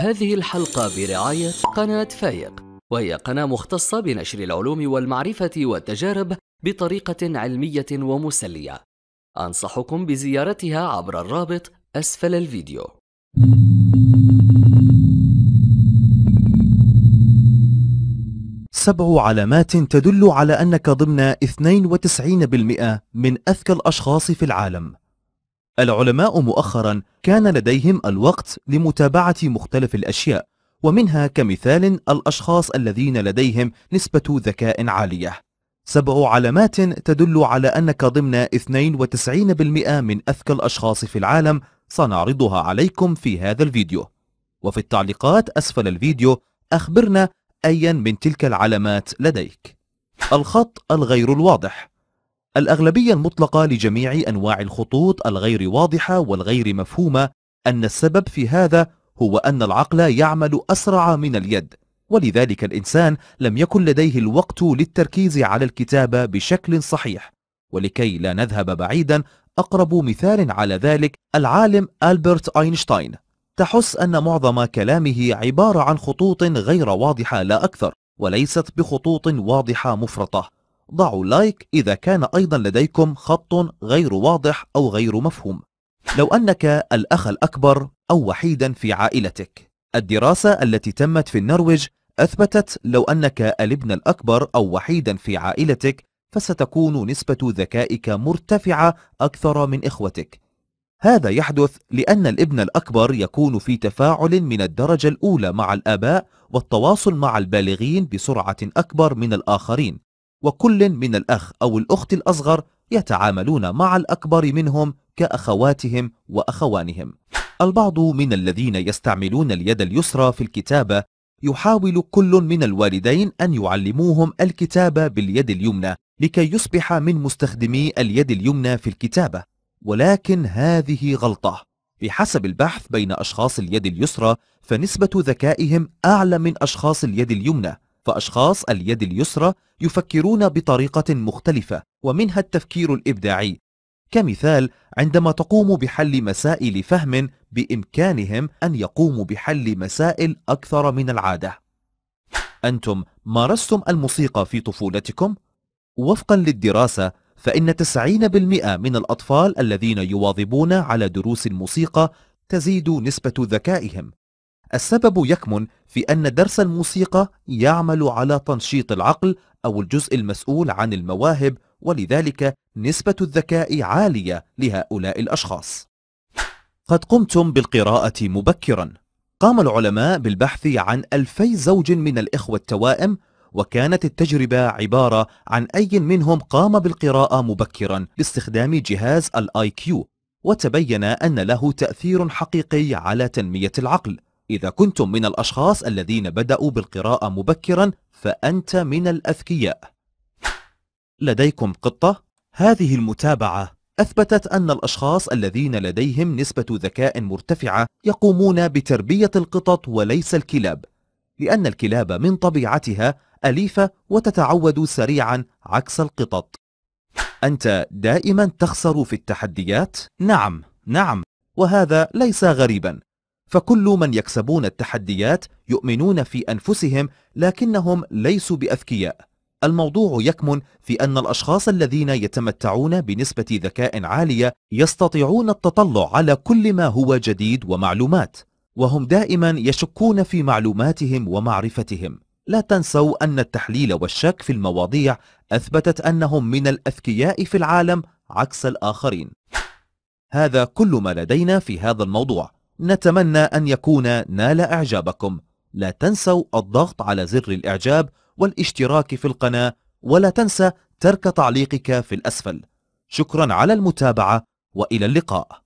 هذه الحلقة برعاية قناة فايق وهي قناة مختصة بنشر العلوم والمعرفة والتجارب بطريقة علمية ومسلية أنصحكم بزيارتها عبر الرابط أسفل الفيديو سبع علامات تدل على أنك ضمن 92% من أذكى الأشخاص في العالم العلماء مؤخرا كان لديهم الوقت لمتابعة مختلف الأشياء ومنها كمثال الأشخاص الذين لديهم نسبة ذكاء عالية سبع علامات تدل على أنك ضمن 92% من أذكى الأشخاص في العالم سنعرضها عليكم في هذا الفيديو وفي التعليقات أسفل الفيديو أخبرنا أيا من تلك العلامات لديك الخط الغير الواضح الأغلبية المطلقة لجميع أنواع الخطوط الغير واضحة والغير مفهومة أن السبب في هذا هو أن العقل يعمل أسرع من اليد ولذلك الإنسان لم يكن لديه الوقت للتركيز على الكتابة بشكل صحيح ولكي لا نذهب بعيدا أقرب مثال على ذلك العالم ألبرت أينشتاين تحس أن معظم كلامه عبارة عن خطوط غير واضحة لا أكثر وليست بخطوط واضحة مفرطة ضعوا لايك إذا كان أيضا لديكم خط غير واضح أو غير مفهوم لو أنك الأخ الأكبر أو وحيدا في عائلتك الدراسة التي تمت في النرويج أثبتت لو أنك الابن الأكبر أو وحيدا في عائلتك فستكون نسبة ذكائك مرتفعة أكثر من إخوتك هذا يحدث لأن الابن الأكبر يكون في تفاعل من الدرجة الأولى مع الآباء والتواصل مع البالغين بسرعة أكبر من الآخرين وكل من الأخ أو الأخت الأصغر يتعاملون مع الأكبر منهم كأخواتهم وأخوانهم البعض من الذين يستعملون اليد اليسرى في الكتابة يحاول كل من الوالدين أن يعلموهم الكتابة باليد اليمنى لكي يصبح من مستخدمي اليد اليمنى في الكتابة ولكن هذه غلطة بحسب البحث بين أشخاص اليد اليسرى فنسبة ذكائهم أعلى من أشخاص اليد اليمنى فأشخاص اليد اليسرى يفكرون بطريقة مختلفة ومنها التفكير الإبداعي كمثال عندما تقوم بحل مسائل فهم بإمكانهم أن يقوموا بحل مسائل أكثر من العادة أنتم مارستم الموسيقى في طفولتكم؟ وفقا للدراسة فإن 90% من الأطفال الذين يواظبون على دروس الموسيقى تزيد نسبة ذكائهم السبب يكمن في أن درس الموسيقى يعمل على تنشيط العقل أو الجزء المسؤول عن المواهب ولذلك نسبة الذكاء عالية لهؤلاء الأشخاص قد قمتم بالقراءة مبكرا قام العلماء بالبحث عن ألفي زوج من الإخوة التوائم وكانت التجربة عبارة عن أي منهم قام بالقراءة مبكرا باستخدام جهاز الاي كيو وتبين أن له تأثير حقيقي على تنمية العقل إذا كنتم من الأشخاص الذين بدأوا بالقراءة مبكرا فأنت من الأذكياء لديكم قطة؟ هذه المتابعة أثبتت أن الأشخاص الذين لديهم نسبة ذكاء مرتفعة يقومون بتربية القطط وليس الكلاب لأن الكلاب من طبيعتها أليفة وتتعود سريعا عكس القطط أنت دائما تخسر في التحديات؟ نعم نعم وهذا ليس غريبا فكل من يكسبون التحديات يؤمنون في أنفسهم لكنهم ليسوا بأذكياء الموضوع يكمن في أن الأشخاص الذين يتمتعون بنسبة ذكاء عالية يستطيعون التطلع على كل ما هو جديد ومعلومات وهم دائما يشكون في معلوماتهم ومعرفتهم لا تنسوا أن التحليل والشك في المواضيع أثبتت أنهم من الأذكياء في العالم عكس الآخرين هذا كل ما لدينا في هذا الموضوع نتمنى أن يكون نال إعجابكم لا تنسوا الضغط على زر الإعجاب والاشتراك في القناة ولا تنسى ترك تعليقك في الأسفل شكرا على المتابعة وإلى اللقاء